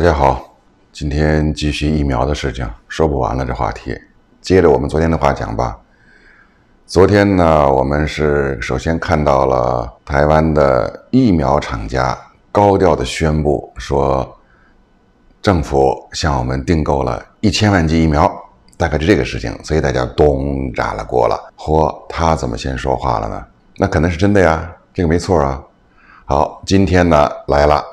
大家好，今天继续疫苗的事情，说不完了这话题。接着我们昨天的话讲吧。昨天呢，我们是首先看到了台湾的疫苗厂家高调的宣布说，政府向我们订购了一千万剂疫苗，大概是这个事情。所以大家咚炸了锅了。嚯，他怎么先说话了呢？那可能是真的呀，这个没错啊。好，今天呢来了，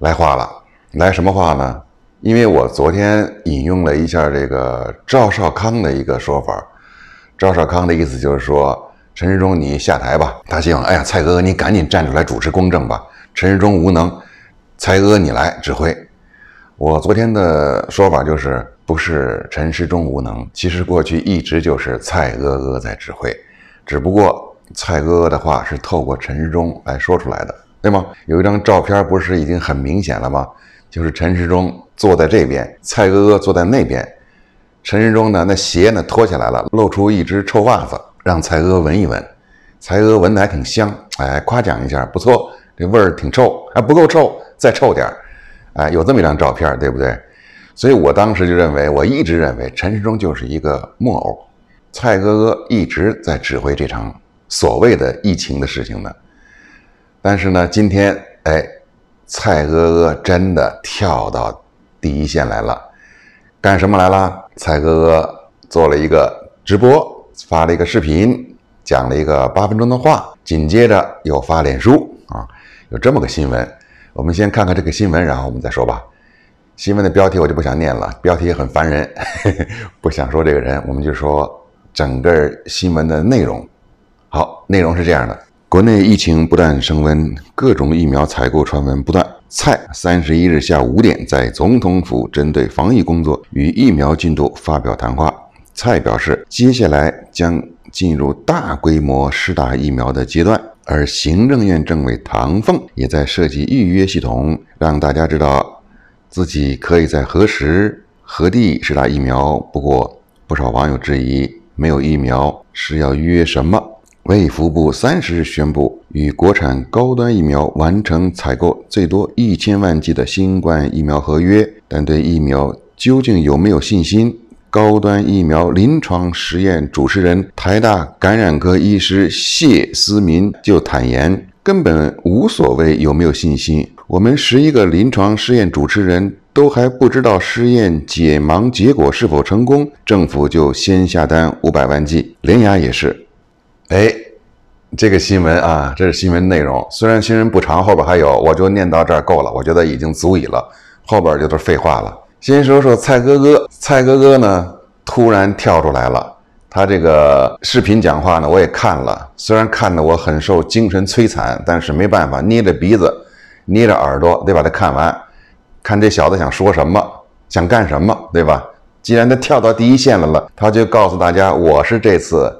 来话了。来什么话呢？因为我昨天引用了一下这个赵少康的一个说法，赵少康的意思就是说陈世忠你下台吧，他希望哎呀蔡哥哥你赶紧站出来主持公正吧，陈世忠无能，蔡哥哥你来指挥。我昨天的说法就是不是陈世忠无能，其实过去一直就是蔡哥哥在指挥，只不过蔡哥哥的话是透过陈世忠来说出来的，对吗？有一张照片不是已经很明显了吗？就是陈世忠坐在这边，蔡哥哥坐在那边。陈世忠呢，那鞋呢脱下来了，露出一只臭袜子，让蔡哥闻一闻。蔡哥闻的还挺香，哎，夸奖一下，不错，这味儿挺臭，还不够臭，再臭点儿。哎，有这么一张照片，对不对？所以我当时就认为，我一直认为陈世忠就是一个木偶，蔡哥哥一直在指挥这场所谓的疫情的事情呢。但是呢，今天，哎。蔡哥哥真的跳到第一线来了，干什么来了？蔡哥哥做了一个直播，发了一个视频，讲了一个八分钟的话，紧接着又发脸书啊，有这么个新闻。我们先看看这个新闻，然后我们再说吧。新闻的标题我就不想念了，标题也很烦人，不想说这个人，我们就说整个新闻的内容。好，内容是这样的。国内疫情不断升温，各种疫苗采购传闻不断。蔡三十一日下午五点在总统府针对防疫工作与疫苗进度发表谈话。蔡表示，接下来将进入大规模施打疫苗的阶段，而行政院政委唐凤也在设计预约系统，让大家知道自己可以在何时何地施打疫苗。不过，不少网友质疑，没有疫苗是要预约什么？卫福部三十日宣布与国产高端疫苗完成采购最多一千万剂的新冠疫苗合约，但对疫苗究竟有没有信心？高端疫苗临床实验主持人、台大感染科医师谢思民就坦言，根本无所谓有没有信心。我们十一个临床试验主持人都还不知道试验解盲结果是否成功，政府就先下单五百万剂，连雅也是。哎，这个新闻啊，这是新闻内容。虽然新闻不长，后边还有，我就念到这儿够了，我觉得已经足以了。后边就是废话了。先说说蔡哥哥，蔡哥哥呢突然跳出来了，他这个视频讲话呢我也看了，虽然看得我很受精神摧残，但是没办法，捏着鼻子，捏着耳朵得把它看完，看这小子想说什么，想干什么，对吧？既然他跳到第一线来了，他就告诉大家，我是这次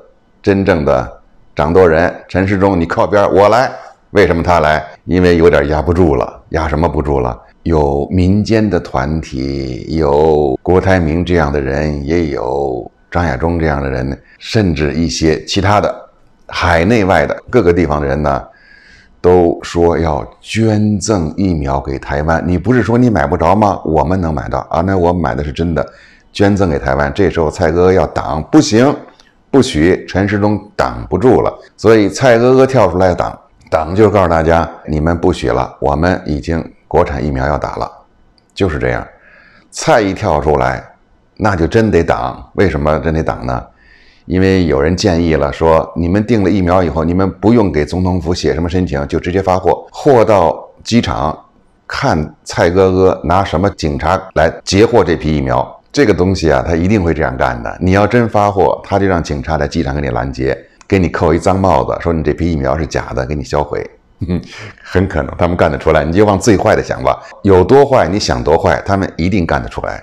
真正的。掌舵人陈世忠，你靠边，我来。为什么他来？因为有点压不住了。压什么不住了？有民间的团体，有郭台铭这样的人，也有张亚中这样的人，甚至一些其他的海内外的各个地方的人呢，都说要捐赠疫苗给台湾。你不是说你买不着吗？我们能买到啊？那我买的是真的，捐赠给台湾。这时候蔡哥要挡，不行。不许陈时忠挡不住了，所以蔡哥哥跳出来挡，挡就是告诉大家，你们不许了，我们已经国产疫苗要打了，就是这样。蔡一跳出来，那就真得挡。为什么真得挡呢？因为有人建议了，说你们订了疫苗以后，你们不用给总统府写什么申请，就直接发货。货到机场，看蔡哥哥拿什么警察来截获这批疫苗。这个东西啊，他一定会这样干的。你要真发货，他就让警察在机场给你拦截，给你扣一脏帽子，说你这批疫苗是假的，给你销毁。很可能他们干得出来，你就往最坏的想吧，有多坏你想多坏，他们一定干得出来。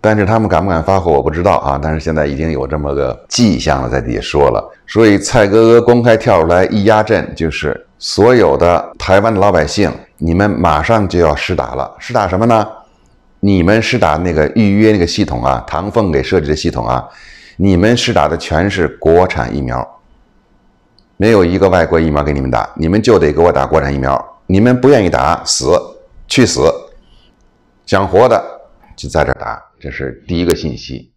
但是他们敢不敢发货，我不知道啊。但是现在已经有这么个迹象了，在底下说了，所以蔡哥哥公开跳出来一压阵，就是所有的台湾的老百姓，你们马上就要试打了，试打什么呢？你们是打那个预约那个系统啊，唐凤给设置的系统啊，你们是打的全是国产疫苗，没有一个外国疫苗给你们打，你们就得给我打国产疫苗，你们不愿意打死去死，想活的就在这打，这是第一个信息。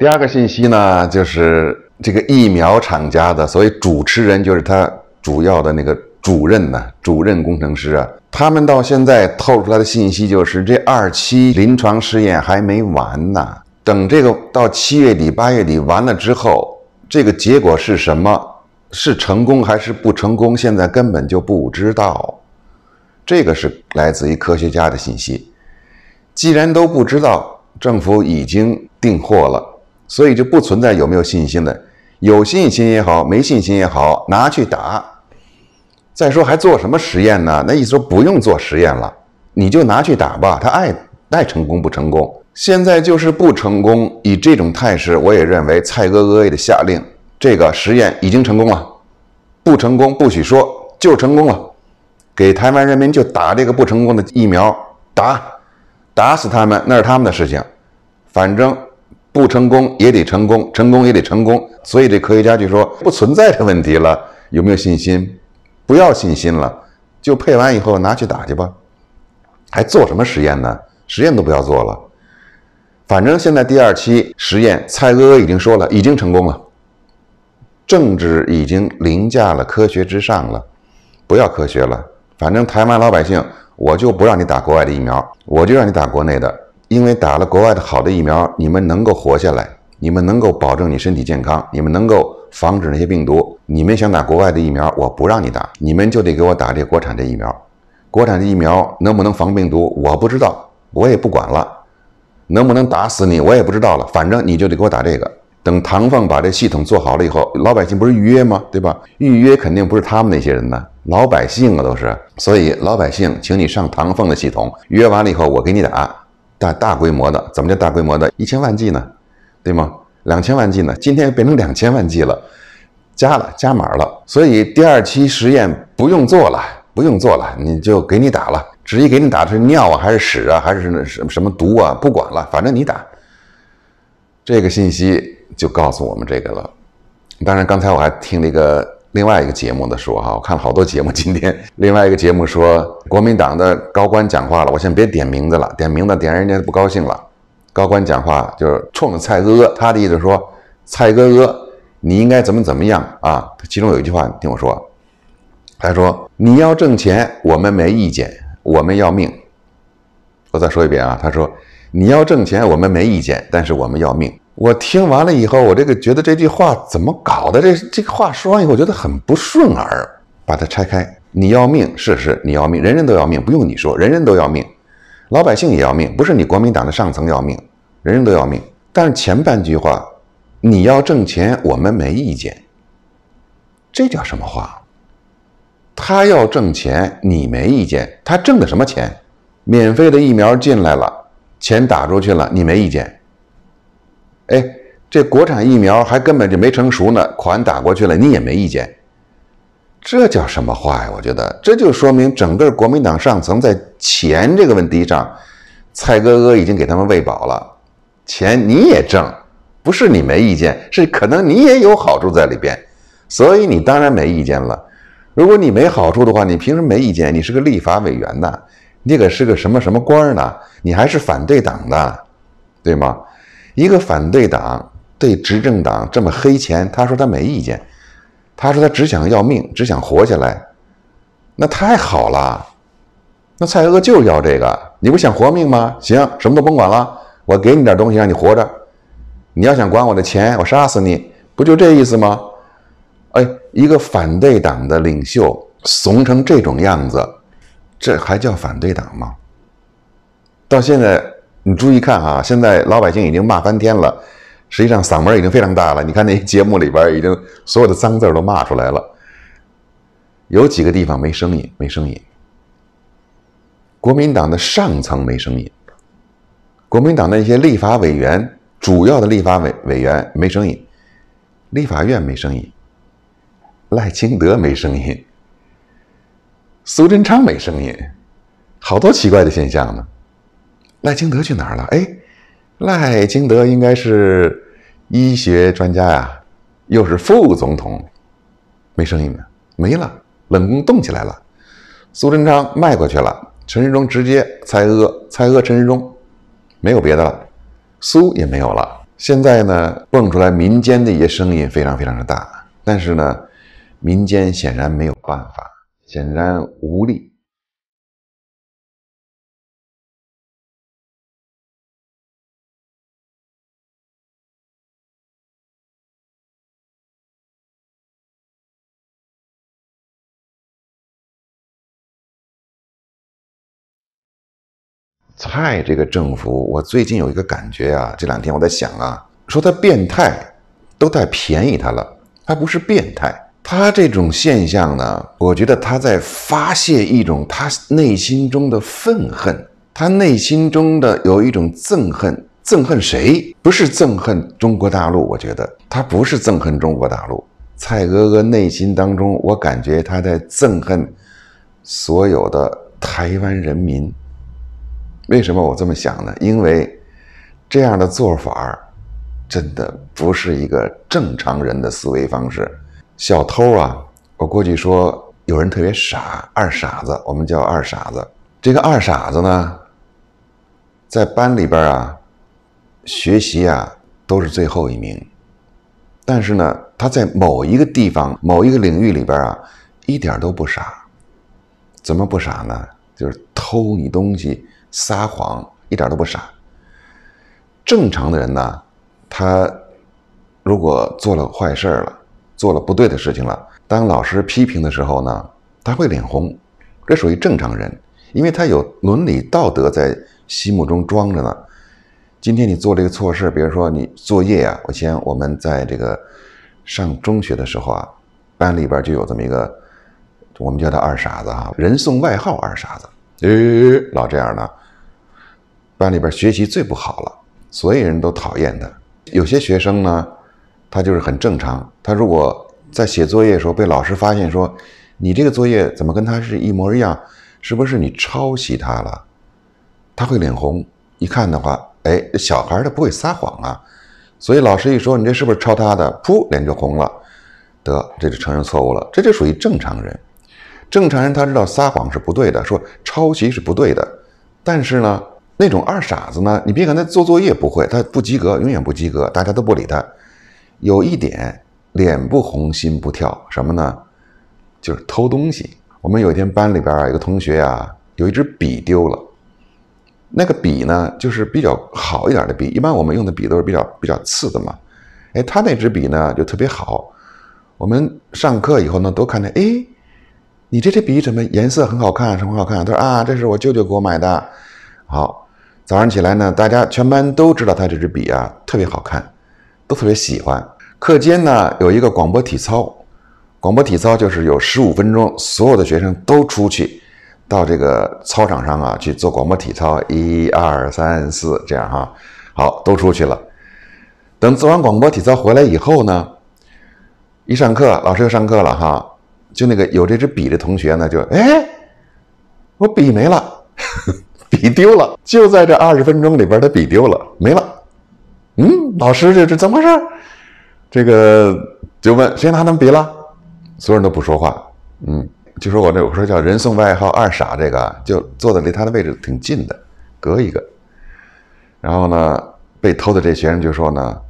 第二个信息呢，就是这个疫苗厂家的，所以主持人就是他主要的那个主任呢，主任工程师啊。他们到现在透出来的信息就是，这二期临床试验还没完呢。等这个到七月底、八月底完了之后，这个结果是什么？是成功还是不成功？现在根本就不知道。这个是来自于科学家的信息。既然都不知道，政府已经订货了。所以就不存在有没有信心的，有信心也好，没信心也好，拿去打。再说还做什么实验呢？那意思说不用做实验了，你就拿去打吧。他爱爱成功不成功？现在就是不成功。以这种态势，我也认为蔡哥哥的下令，这个实验已经成功了。不成功不许说，就成功了。给台湾人民就打这个不成功的疫苗，打，打死他们那是他们的事情，反正。不成功也得成功，成功也得成功。所以这科学家就说不存在的问题了，有没有信心？不要信心了，就配完以后拿去打去吧，还做什么实验呢？实验都不要做了，反正现在第二期实验，蔡阿哥已经说了，已经成功了。政治已经凌驾了科学之上了，不要科学了。反正台湾老百姓，我就不让你打国外的疫苗，我就让你打国内的。因为打了国外的好的疫苗，你们能够活下来，你们能够保证你身体健康，你们能够防止那些病毒。你们想打国外的疫苗，我不让你打，你们就得给我打这国产的疫苗。国产的疫苗能不能防病毒，我不知道，我也不管了。能不能打死你，我也不知道了。反正你就得给我打这个。等唐凤把这系统做好了以后，老百姓不是预约吗？对吧？预约肯定不是他们那些人呢，老百姓啊都是。所以老百姓，请你上唐凤的系统，约完了以后，我给你打。大大规模的，怎么叫大规模的？一千万剂呢，对吗？两千万剂呢？今天变成两千万剂了，加了，加码了。所以第二期实验不用做了，不用做了，你就给你打了。至于给你打的是尿啊，还是屎啊，还是什什么毒啊，不管了，反正你打。这个信息就告诉我们这个了。当然，刚才我还听了一个。另外一个节目的说哈，我看了好多节目。今天 另外一个节目说，国民党的高官讲话了，我先别点名字了，点名字点人家不高兴了。高官讲话就是冲着蔡哥哥，他的意思说，蔡哥哥你应该怎么怎么样啊？他其中有一句话，你听我说，他说你要挣钱，我们没意见，我们要命。我再说一遍啊，他说你要挣钱，我们没意见，但是我们要命。我听完了以后，我这个觉得这句话怎么搞的？这这个话说完以后，我觉得很不顺耳。把它拆开，你要命试试，你要命，人人都要命，不用你说，人人都要命，老百姓也要命，不是你国民党的上层要命，人人都要命。但是前半句话，你要挣钱，我们没意见。这叫什么话？他要挣钱，你没意见？他挣的什么钱？免费的疫苗进来了，钱打出去了，你没意见？哎，这国产疫苗还根本就没成熟呢，款打过去了，你也没意见，这叫什么话呀？我觉得这就说明整个国民党上层在钱这个问题上，蔡哥哥已经给他们喂饱了，钱你也挣，不是你没意见，是可能你也有好处在里边，所以你当然没意见了。如果你没好处的话，你凭什么没意见？你是个立法委员呢，你可是个什么什么官呢？你还是反对党的，对吗？一个反对党对执政党这么黑钱，他说他没意见，他说他只想要命，只想活下来，那太好了，那蔡锷就要这个，你不想活命吗？行，什么都甭管了，我给你点东西让你活着，你要想管我的钱，我杀死你不就这意思吗？哎，一个反对党的领袖怂成这种样子，这还叫反对党吗？到现在。你注意看啊，现在老百姓已经骂翻天了，实际上嗓门已经非常大了。你看那节目里边已经所有的脏字都骂出来了，有几个地方没声音，没声音。国民党的上层没声音，国民党的那些立法委员，主要的立法委委员没声音，立法院没声音，赖清德没声音，苏贞昌没声音，好多奇怪的现象呢。赖清德去哪儿了？哎，赖清德应该是医学专家呀，又是副总统，没声音了，没了，冷宫动起来了。苏贞昌迈过去了，陈世忠直接猜讹，猜讹陈世忠，没有别的了，苏也没有了。现在呢，蹦出来民间的一些声音非常非常的大，但是呢，民间显然没有办法，显然无力。蔡这个政府，我最近有一个感觉啊，这两天我在想啊，说他变态，都太便宜他了，他不是变态，他这种现象呢，我觉得他在发泄一种他内心中的愤恨，他内心中的有一种憎恨，憎恨谁？不是憎恨中国大陆，我觉得他不是憎恨中国大陆，蔡哥哥内心当中，我感觉他在憎恨所有的台湾人民。为什么我这么想呢？因为，这样的做法真的不是一个正常人的思维方式。小偷啊，我过去说有人特别傻，二傻子，我们叫二傻子。这个二傻子呢，在班里边啊，学习啊都是最后一名，但是呢，他在某一个地方、某一个领域里边啊，一点都不傻。怎么不傻呢？就是偷你东西。撒谎一点都不傻。正常的人呢，他如果做了坏事了，做了不对的事情了，当老师批评的时候呢，他会脸红，这属于正常人，因为他有伦理道德在心目中装着呢。今天你做了一个错事，比如说你作业啊，我先我们在这个上中学的时候啊，班里边就有这么一个，我们叫他二傻子啊，人送外号二傻子。哎，老这样的，班里边学习最不好了，所有人都讨厌他。有些学生呢，他就是很正常。他如果在写作业的时候被老师发现说：“你这个作业怎么跟他是一模一样？是不是你抄袭他了？”他会脸红。一看的话，哎，小孩他不会撒谎啊。所以老师一说你这是不是抄他的，噗，脸就红了。得，这就承认错误了。这就属于正常人。正常人他知道撒谎是不对的，说抄袭是不对的，但是呢，那种二傻子呢，你别看他做作业不会，他不及格，永远不及格，大家都不理他。有一点脸不红心不跳，什么呢？就是偷东西。我们有一天班里边有个同学呀，有一支笔丢了，那个笔呢就是比较好一点的笔，一般我们用的笔都是比较比较次的嘛。哎，他那支笔呢就特别好，我们上课以后呢都看见，哎。你这支笔怎么颜色很好看？什么好看？他说啊，这是我舅舅给我买的。好，早上起来呢，大家全班都知道他这支笔啊特别好看，都特别喜欢。课间呢有一个广播体操，广播体操就是有十五分钟，所有的学生都出去，到这个操场上啊去做广播体操，一二三四这样哈。好，都出去了。等做完广播体操回来以后呢，一上课老师又上课了哈。就那个有这支笔的同学呢，就哎，我笔没了，笔丢了，就在这二十分钟里边他笔丢了没了。嗯，老师，这这怎么回事？这个就问谁拿他们笔了？所有人都不说话。嗯，就说我那我说叫人送外号二傻这个，就坐的离他的位置挺近的，隔一个。然后呢，被偷的这学生就说呢，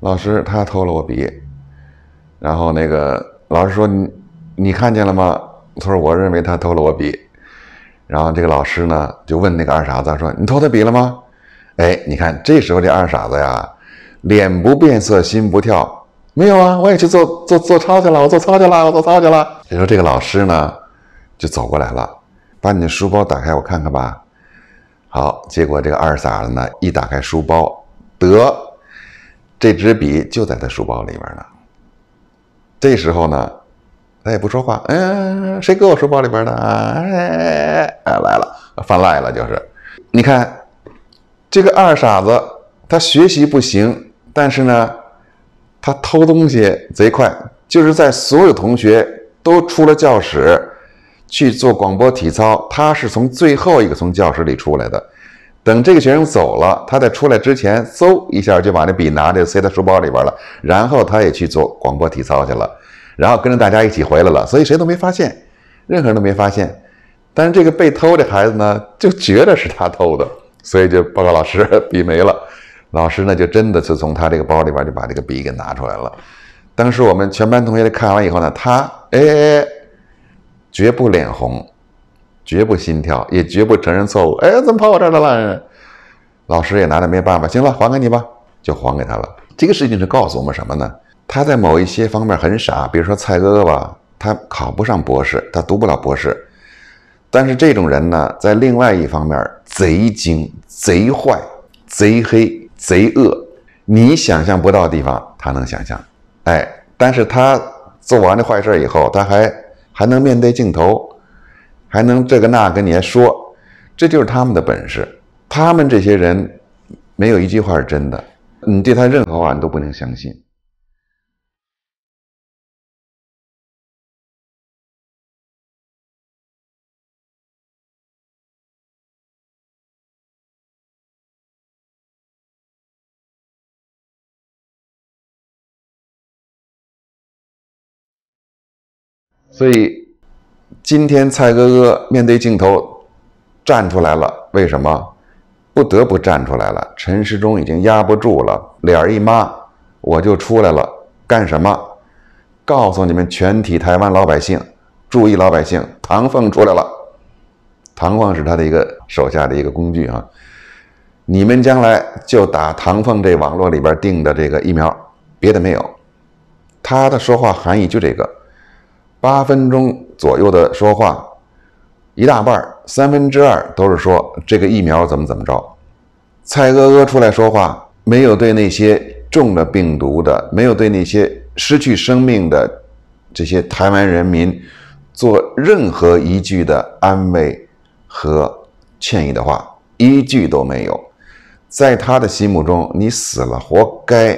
老师他偷了我笔。然后那个老师说你。你看见了吗？他说：“我认为他偷了我笔。”然后这个老师呢，就问那个二傻子说：“你偷他笔了吗？”哎，你看，这时候这二傻子呀，脸不变色，心不跳，没有啊，我也去做做做操去了，我做操去了，我做操去了。你说这个老师呢，就走过来了，把你的书包打开，我看看吧。好，结果这个二傻子呢，一打开书包，得，这支笔就在他书包里边呢。这时候呢。他也不说话，嗯，谁搁我书包里边的啊？哎，来了，犯赖了就是。你看，这个二傻子，他学习不行，但是呢，他偷东西贼快。就是在所有同学都出了教室去做广播体操，他是从最后一个从教室里出来的。等这个学生走了，他在出来之前，嗖一下就把那笔拿着塞他书包里边了，然后他也去做广播体操去了。然后跟着大家一起回来了，所以谁都没发现，任何人都没发现。但是这个被偷这孩子呢，就觉得是他偷的，所以就报告老师 笔没了。老师呢，就真的是从他这个包里边就把这个笔给拿出来了。当时我们全班同学看完以后呢，他哎，绝不脸红，绝不心跳，也绝不承认错误。哎，怎么跑我这儿来了？老师也拿他没办法，行了，还给你吧，就还给他了。这个事情是告诉我们什么呢？他在某一些方面很傻，比如说蔡哥哥吧，他考不上博士，他读不了博士。但是这种人呢，在另外一方面贼精、贼坏、贼黑、贼恶，你想象不到的地方他能想象。哎，但是他做完这坏事以后，他还还能面对镜头，还能这个那跟你说，这就是他们的本事。他们这些人没有一句话是真的，你对他任何话你都不能相信。所以，今天蔡哥哥面对镜头站出来了，为什么不得不站出来了？陈时中已经压不住了，脸一麻，我就出来了。干什么？告诉你们全体台湾老百姓，注意老百姓，唐凤出来了。唐凤是他的一个手下的一个工具啊。你们将来就打唐凤这网络里边定的这个疫苗，别的没有。他的说话含义就这个。八分钟左右的说话，一大半三分之二都是说这个疫苗怎么怎么着。蔡阿哥出来说话，没有对那些中了病毒的，没有对那些失去生命的这些台湾人民做任何一句的安慰和歉意的话，一句都没有。在他的心目中，你死了活该，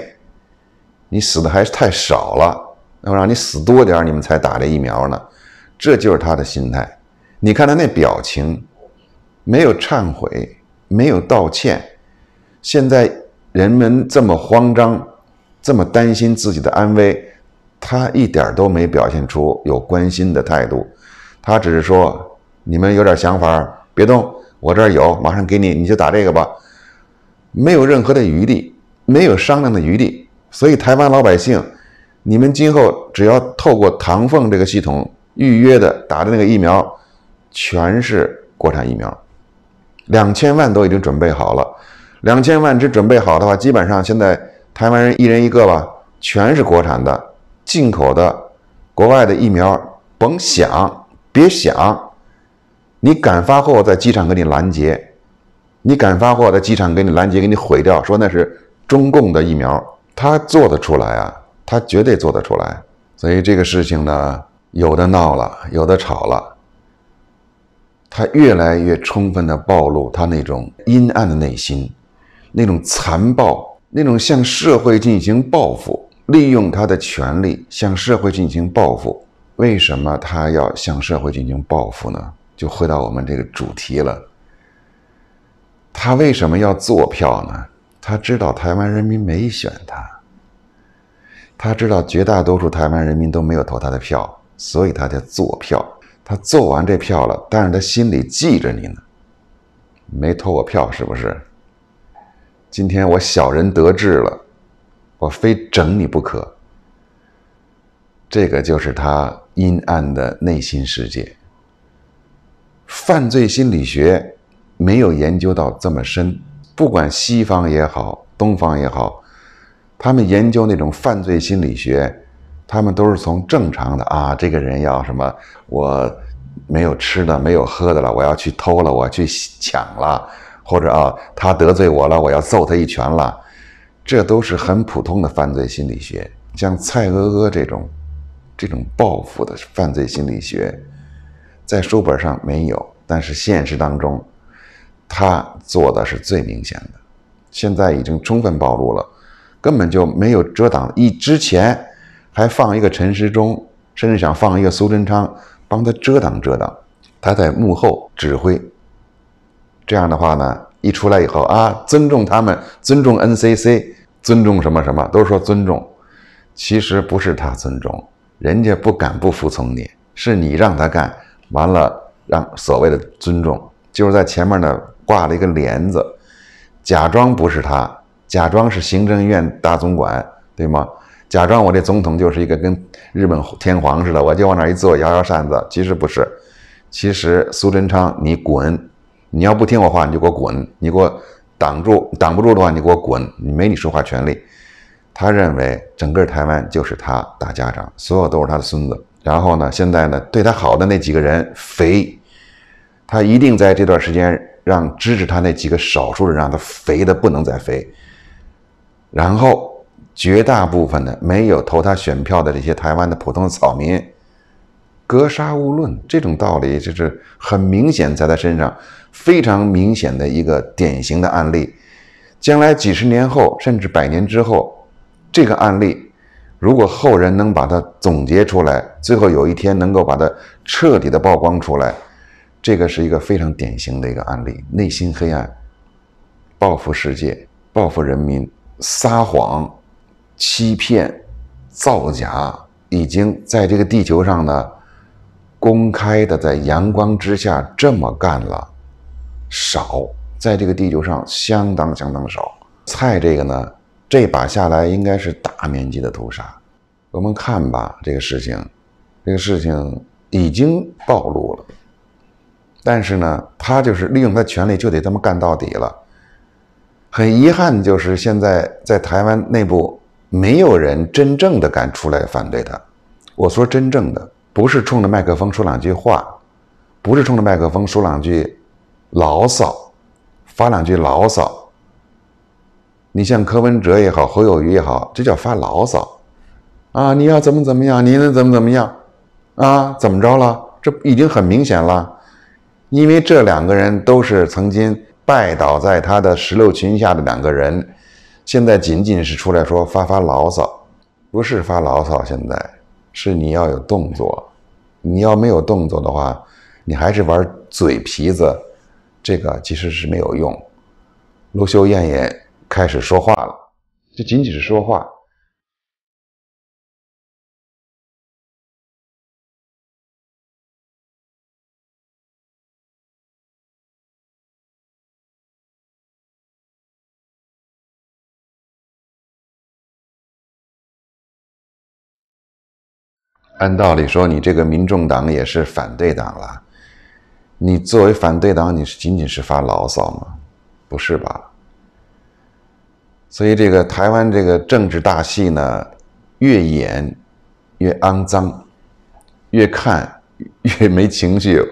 你死的还是太少了。么让你死多点，你们才打这疫苗呢，这就是他的心态。你看他那表情，没有忏悔，没有道歉。现在人们这么慌张，这么担心自己的安危，他一点儿都没表现出有关心的态度。他只是说：“你们有点想法，别动，我这儿有，马上给你，你就打这个吧。”没有任何的余地，没有商量的余地。所以台湾老百姓。你们今后只要透过唐凤这个系统预约的打的那个疫苗，全是国产疫苗，两千万都已经准备好了。两千万只准备好的话，基本上现在台湾人一人一个吧，全是国产的，进口的、国外的疫苗甭想，别想，你敢发货在机场给你拦截，你敢发货在机场给你拦截，给你毁掉，说那是中共的疫苗，他做得出来啊？他绝对做得出来，所以这个事情呢，有的闹了，有的吵了。他越来越充分的暴露他那种阴暗的内心，那种残暴，那种向社会进行报复，利用他的权利向社会进行报复。为什么他要向社会进行报复呢？就回到我们这个主题了。他为什么要做票呢？他知道台湾人民没选他。他知道绝大多数台湾人民都没有投他的票，所以他在做票。他做完这票了，但是他心里记着你呢，没投我票是不是？今天我小人得志了，我非整你不可。这个就是他阴暗的内心世界。犯罪心理学没有研究到这么深，不管西方也好，东方也好。他们研究那种犯罪心理学，他们都是从正常的啊，这个人要什么，我没有吃的，没有喝的了，我要去偷了，我要去抢了，或者啊，他得罪我了，我要揍他一拳了，这都是很普通的犯罪心理学。像蔡阿哥这种这种报复的犯罪心理学，在书本上没有，但是现实当中，他做的是最明显的，现在已经充分暴露了。根本就没有遮挡，一之前还放一个陈时中，甚至想放一个苏贞昌帮他遮挡遮挡，他在幕后指挥。这样的话呢，一出来以后啊，尊重他们，尊重 NCC，尊重什么什么，都说尊重，其实不是他尊重，人家不敢不服从你，是你让他干完了，让所谓的尊重就是在前面呢挂了一个帘子，假装不是他。假装是行政院大总管，对吗？假装我这总统就是一个跟日本天皇似的，我就往那儿一坐，摇摇扇子。其实不是，其实苏贞昌，你滚！你要不听我话，你就给我滚！你给我挡住，挡不住的话，你给我滚！没你说话权利。他认为整个台湾就是他打家长，所有都是他的孙子。然后呢，现在呢，对他好的那几个人肥，他一定在这段时间让支持他那几个少数人让他肥的不能再肥。然后，绝大部分的没有投他选票的这些台湾的普通草民，格杀勿论。这种道理就是很明显，在他身上非常明显的一个典型的案例。将来几十年后，甚至百年之后，这个案例如果后人能把它总结出来，最后有一天能够把它彻底的曝光出来，这个是一个非常典型的一个案例：内心黑暗，报复世界，报复人民。撒谎、欺骗、造假，已经在这个地球上呢，公开的在阳光之下这么干了，少，在这个地球上相当相当少。菜这个呢，这把下来应该是大面积的屠杀，我们看吧，这个事情，这个事情已经暴露了，但是呢，他就是利用他权力，就得这么干到底了。很遗憾，就是现在在台湾内部没有人真正的敢出来反对他。我说真正的，不是冲着麦克风说两句话，不是冲着麦克风说两句牢骚，发两句牢骚。你像柯文哲也好，侯友谊也好，这叫发牢骚啊！你要怎么怎么样，你能怎么怎么样啊？怎么着了？这已经很明显了，因为这两个人都是曾经。拜倒在他的石榴裙下的两个人，现在仅仅是出来说发发牢骚，不是发牢骚。现在是你要有动作，你要没有动作的话，你还是玩嘴皮子，这个其实是没有用。卢秀艳也开始说话了，这仅仅是说话。按道理说，你这个民众党也是反对党了。你作为反对党，你是仅仅是发牢骚吗？不是吧？所以这个台湾这个政治大戏呢，越演越肮脏，越看 越没情绪，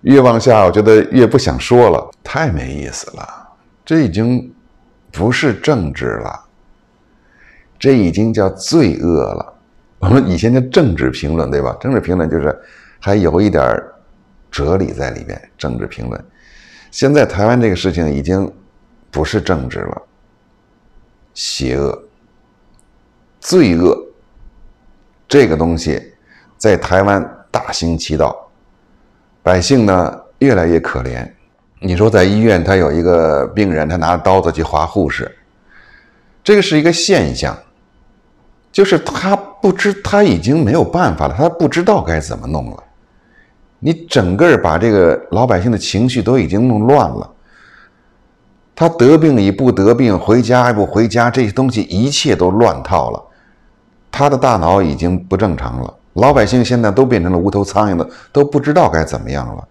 越往下，我觉得越不想说了，太没意思了。这已经不是政治了，这已经叫罪恶了。我们以前的政治评论，对吧？政治评论就是还有一点哲理在里面。政治评论，现在台湾这个事情已经不是政治了，邪恶、罪恶这个东西在台湾大行其道，百姓呢越来越可怜。你说在医院，他有一个病人，他拿刀子去划护士，这个是一个现象，就是他。不知他已经没有办法了，他不知道该怎么弄了。你整个把这个老百姓的情绪都已经弄乱了。他得病也不得病，回家还不回家，这些东西一切都乱套了。他的大脑已经不正常了。老百姓现在都变成了无头苍蝇的，都不知道该怎么样了。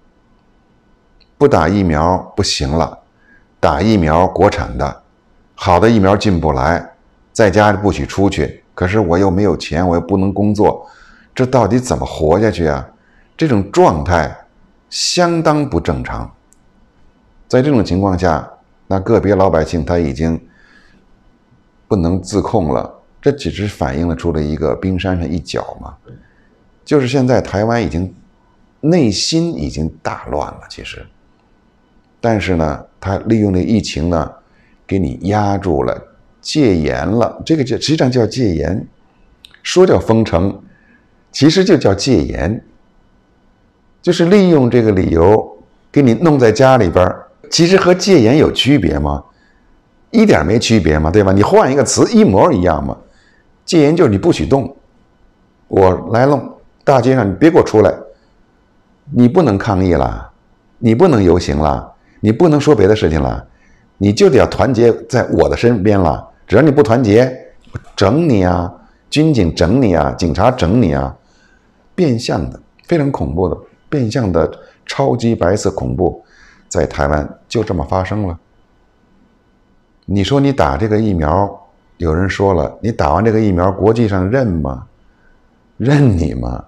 不打疫苗不行了，打疫苗国产的，好的疫苗进不来，在家里不许出去。可是我又没有钱，我又不能工作，这到底怎么活下去啊？这种状态相当不正常。在这种情况下，那个别老百姓他已经不能自控了，这只是反映了出了一个冰山上一角嘛。就是现在台湾已经内心已经大乱了，其实，但是呢，他利用这疫情呢，给你压住了。戒严了，这个叫实际上叫戒严，说叫封城，其实就叫戒严，就是利用这个理由给你弄在家里边其实和戒严有区别吗？一点没区别嘛，对吧？你换一个词一模一样嘛，戒严就是你不许动，我来弄，大街上你别给我出来，你不能抗议了，你不能游行了，你不能说别的事情了，你就得要团结在我的身边了。只要你不团结，整你啊，军警整你啊，警察整你啊，变相的，非常恐怖的，变相的超级白色恐怖，在台湾就这么发生了。你说你打这个疫苗，有人说了，你打完这个疫苗，国际上认吗？认你吗？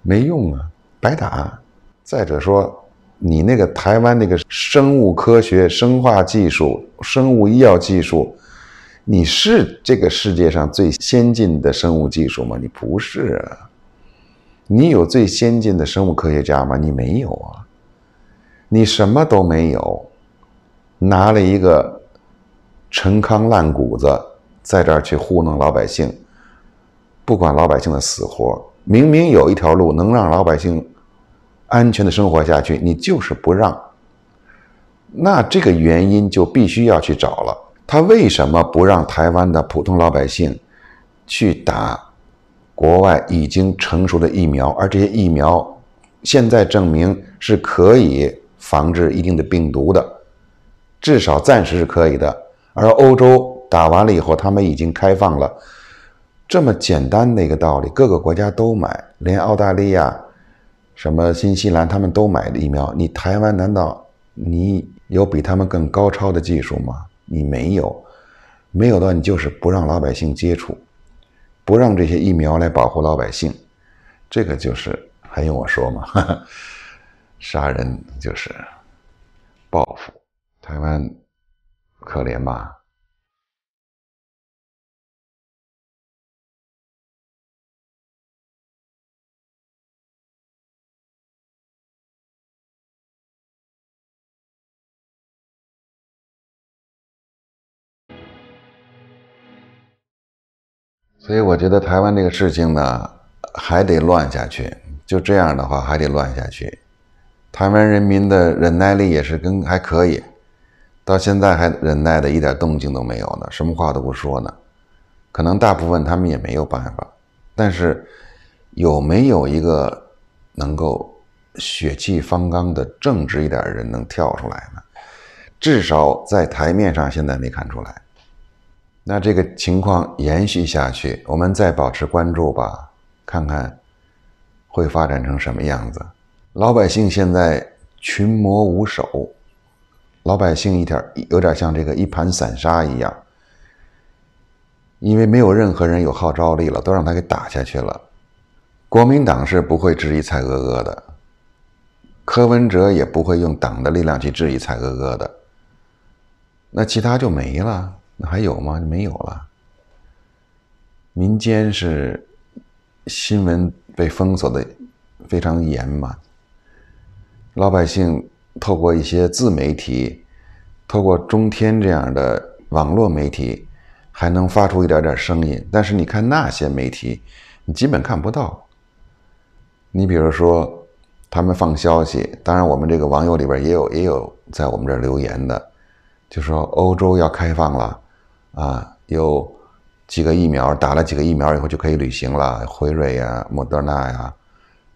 没用啊，白打。再者说，你那个台湾那个生物科学、生化技术、生物医药技术。你是这个世界上最先进的生物技术吗？你不是。你有最先进的生物科学家吗？你没有啊。你什么都没有，拿了一个陈糠烂谷子在这儿去糊弄老百姓，不管老百姓的死活。明明有一条路能让老百姓安全的生活下去，你就是不让。那这个原因就必须要去找了。他为什么不让台湾的普通老百姓去打国外已经成熟的疫苗？而这些疫苗现在证明是可以防治一定的病毒的，至少暂时是可以的。而欧洲打完了以后，他们已经开放了。这么简单的一个道理，各个国家都买，连澳大利亚、什么新西兰他们都买的疫苗。你台湾难道你有比他们更高超的技术吗？你没有，没有的，你就是不让老百姓接触，不让这些疫苗来保护老百姓，这个就是还用我说吗？杀人就是报复，台湾可怜吧。所以我觉得台湾这个事情呢，还得乱下去。就这样的话，还得乱下去。台湾人民的忍耐力也是跟还可以，到现在还忍耐的一点动静都没有呢，什么话都不说呢。可能大部分他们也没有办法。但是有没有一个能够血气方刚的正直一点的人能跳出来呢？至少在台面上现在没看出来。那这个情况延续下去，我们再保持关注吧，看看会发展成什么样子。老百姓现在群魔无首，老百姓一点有点像这个一盘散沙一样，因为没有任何人有号召力了，都让他给打下去了。国民党是不会质疑蔡哥哥的，柯文哲也不会用党的力量去质疑蔡哥哥的，那其他就没了。还有吗？没有了。民间是新闻被封锁的非常严嘛？老百姓透过一些自媒体，透过中天这样的网络媒体，还能发出一点点声音。但是你看那些媒体，你基本看不到。你比如说，他们放消息，当然我们这个网友里边也有也有在我们这留言的，就说欧洲要开放了。啊，有几个疫苗打了，几个疫苗以后就可以旅行了。辉瑞呀、莫德纳呀、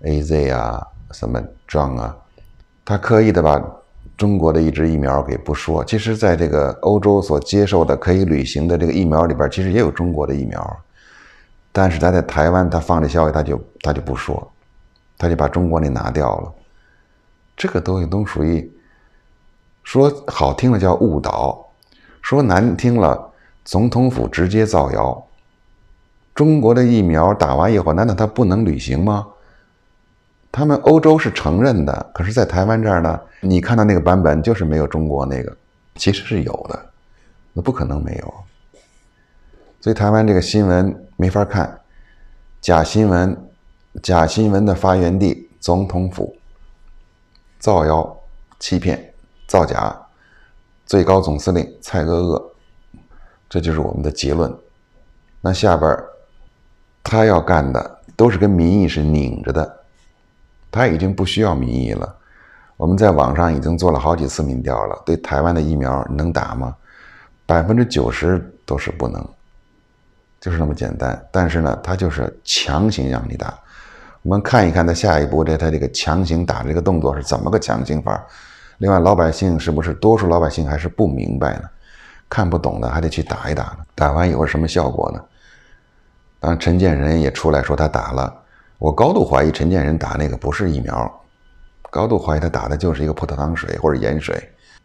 A Z 啊、什么壮啊，他刻意的把中国的一支疫苗给不说。其实，在这个欧洲所接受的可以旅行的这个疫苗里边，其实也有中国的疫苗，但是他在台湾他放这消息，他就他就不说，他就把中国给拿掉了。这个东西都属于说好听了叫误导，说难听了。总统府直接造谣，中国的疫苗打完以后，难道他不能履行吗？他们欧洲是承认的，可是在台湾这儿呢？你看到那个版本就是没有中国那个，其实是有的，那不可能没有。所以台湾这个新闻没法看，假新闻，假新闻的发源地总统府，造谣、欺骗、造假，最高总司令蔡锷文。这就是我们的结论。那下边他要干的都是跟民意是拧着的，他已经不需要民意了。我们在网上已经做了好几次民调了，对台湾的疫苗能打吗？百分之九十都是不能，就是那么简单。但是呢，他就是强行让你打。我们看一看他下一步这他这个强行打这个动作是怎么个强行法另外，老百姓是不是多数老百姓还是不明白呢？看不懂的还得去打一打呢，打完以后什么效果呢？当陈建仁也出来说他打了，我高度怀疑陈建仁打那个不是疫苗，高度怀疑他打的就是一个葡萄糖水或者盐水，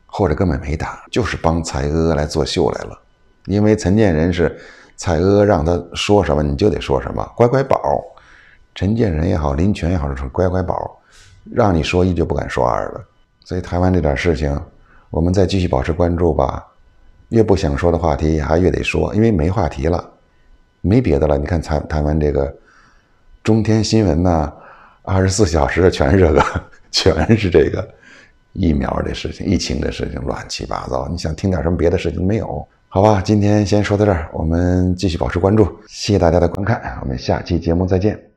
或者根本没打，就是帮蔡哥哥来作秀来了。因为陈建仁是蔡哥哥让他说什么你就得说什么，乖乖宝，陈建仁也好，林权也好是乖乖宝，让你说一就不敢说二了。所以台湾这点事情，我们再继续保持关注吧。越不想说的话题，还越得说，因为没话题了，没别的了。你看，台谈完这个中天新闻呐，二十四小时全是这个，全是这个疫苗的事情、疫情的事情，乱七八糟。你想听点什么别的事情没有？好吧，今天先说到这儿，我们继续保持关注。谢谢大家的观看，我们下期节目再见。